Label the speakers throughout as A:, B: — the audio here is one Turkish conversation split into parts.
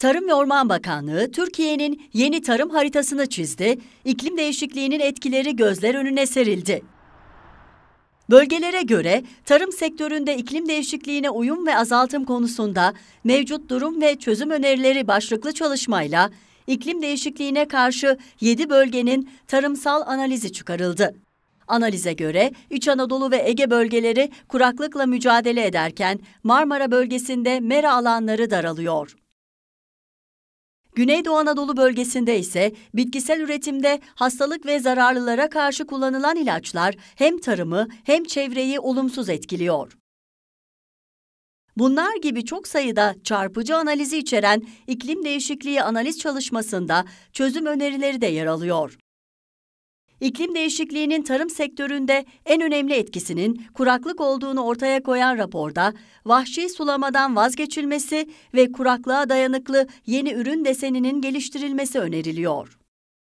A: Tarım ve Orman Bakanlığı Türkiye'nin yeni tarım haritasını çizdi, İklim değişikliğinin etkileri gözler önüne serildi. Bölgelere göre tarım sektöründe iklim değişikliğine uyum ve azaltım konusunda mevcut durum ve çözüm önerileri başlıklı çalışmayla iklim değişikliğine karşı 7 bölgenin tarımsal analizi çıkarıldı. Analize göre İç Anadolu ve Ege bölgeleri kuraklıkla mücadele ederken Marmara bölgesinde mera alanları daralıyor. Güneydoğu Anadolu bölgesinde ise bitkisel üretimde hastalık ve zararlılara karşı kullanılan ilaçlar hem tarımı hem çevreyi olumsuz etkiliyor. Bunlar gibi çok sayıda çarpıcı analizi içeren iklim değişikliği analiz çalışmasında çözüm önerileri de yer alıyor. İklim değişikliğinin tarım sektöründe en önemli etkisinin kuraklık olduğunu ortaya koyan raporda vahşi sulamadan vazgeçilmesi ve kuraklığa dayanıklı yeni ürün deseninin geliştirilmesi öneriliyor.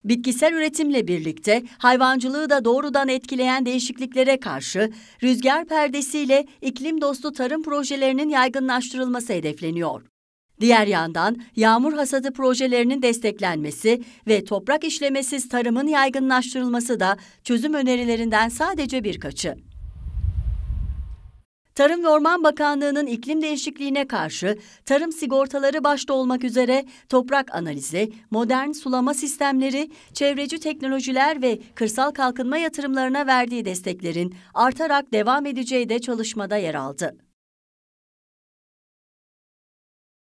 A: Bitkisel üretimle birlikte hayvancılığı da doğrudan etkileyen değişikliklere karşı rüzgar perdesiyle iklim dostu tarım projelerinin yaygınlaştırılması hedefleniyor. Diğer yandan yağmur hasadı projelerinin desteklenmesi ve toprak işlemesiz tarımın yaygınlaştırılması da çözüm önerilerinden sadece birkaçı. Tarım ve Orman Bakanlığı'nın iklim değişikliğine karşı tarım sigortaları başta olmak üzere toprak analizi, modern sulama sistemleri, çevreci teknolojiler ve kırsal kalkınma yatırımlarına verdiği desteklerin artarak devam edeceği de çalışmada yer aldı.